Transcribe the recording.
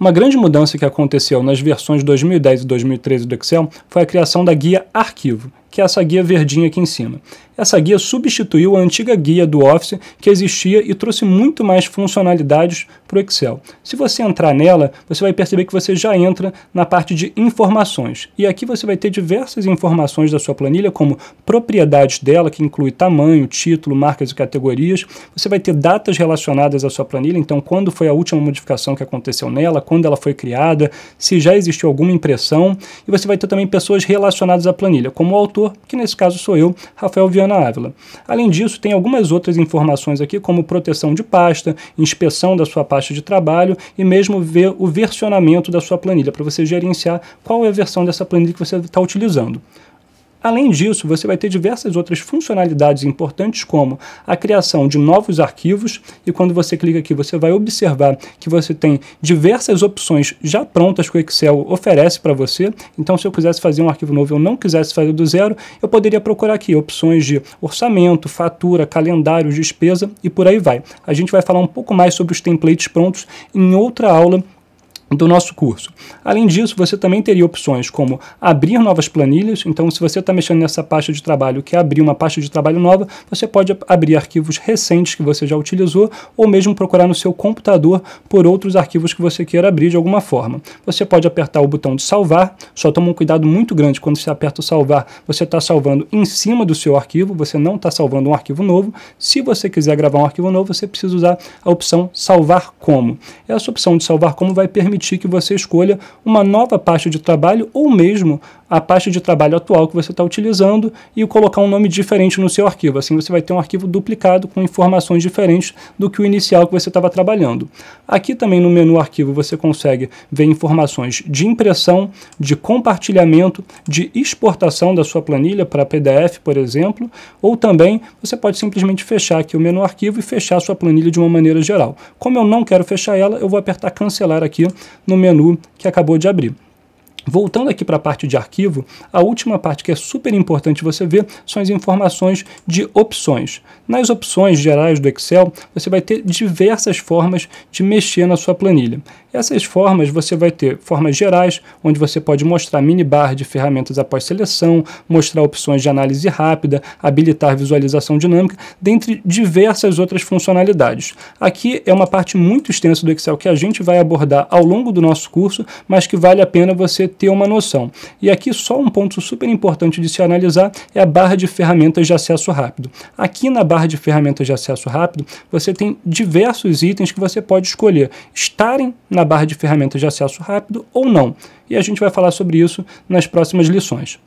Uma grande mudança que aconteceu nas versões 2010 e 2013 do Excel foi a criação da guia Arquivo, que é essa guia verdinha aqui em cima. Essa guia substituiu a antiga guia do Office que existia e trouxe muito mais funcionalidades para o Excel. Se você entrar nela, você vai perceber que você já entra na parte de informações. E aqui você vai ter diversas informações da sua planilha, como propriedades dela, que inclui tamanho, título, marcas e categorias. Você vai ter datas relacionadas à sua planilha, então quando foi a última modificação que aconteceu nela, quando ela foi criada, se já existiu alguma impressão. E você vai ter também pessoas relacionadas à planilha, como o autor que nesse caso sou eu, Rafael Viana Ávila. Além disso, tem algumas outras informações aqui, como proteção de pasta, inspeção da sua pasta de trabalho e mesmo ver o versionamento da sua planilha, para você gerenciar qual é a versão dessa planilha que você está utilizando. Além disso, você vai ter diversas outras funcionalidades importantes, como a criação de novos arquivos, e quando você clica aqui, você vai observar que você tem diversas opções já prontas que o Excel oferece para você. Então, se eu quisesse fazer um arquivo novo e eu não quisesse fazer do zero, eu poderia procurar aqui opções de orçamento, fatura, calendário, despesa e por aí vai. A gente vai falar um pouco mais sobre os templates prontos em outra aula do nosso curso. Além disso, você também teria opções como abrir novas planilhas. Então, se você está mexendo nessa pasta de trabalho, quer abrir uma pasta de trabalho nova, você pode abrir arquivos recentes que você já utilizou ou mesmo procurar no seu computador por outros arquivos que você queira abrir de alguma forma. Você pode apertar o botão de salvar. Só toma um cuidado muito grande quando você aperta o salvar. Você está salvando em cima do seu arquivo. Você não está salvando um arquivo novo. Se você quiser gravar um arquivo novo, você precisa usar a opção salvar como. Essa opção de salvar como vai permitir permitir que você escolha uma nova pasta de trabalho ou mesmo a pasta de trabalho atual que você está utilizando e colocar um nome diferente no seu arquivo. Assim você vai ter um arquivo duplicado com informações diferentes do que o inicial que você estava trabalhando. Aqui também no menu arquivo você consegue ver informações de impressão, de compartilhamento, de exportação da sua planilha para PDF, por exemplo, ou também você pode simplesmente fechar aqui o menu arquivo e fechar a sua planilha de uma maneira geral. Como eu não quero fechar ela, eu vou apertar cancelar aqui no menu que acabou de abrir. Voltando aqui para a parte de arquivo, a última parte que é super importante você ver são as informações de opções. Nas opções gerais do Excel, você vai ter diversas formas de mexer na sua planilha. Essas formas você vai ter formas gerais, onde você pode mostrar minibar de ferramentas após seleção, mostrar opções de análise rápida, habilitar visualização dinâmica, dentre diversas outras funcionalidades. Aqui é uma parte muito extensa do Excel que a gente vai abordar ao longo do nosso curso, mas que vale a pena você ter uma noção. E aqui só um ponto super importante de se analisar é a barra de ferramentas de acesso rápido. Aqui na barra de ferramentas de acesso rápido, você tem diversos itens que você pode escolher estarem na na barra de ferramentas de acesso rápido ou não. E a gente vai falar sobre isso nas próximas lições.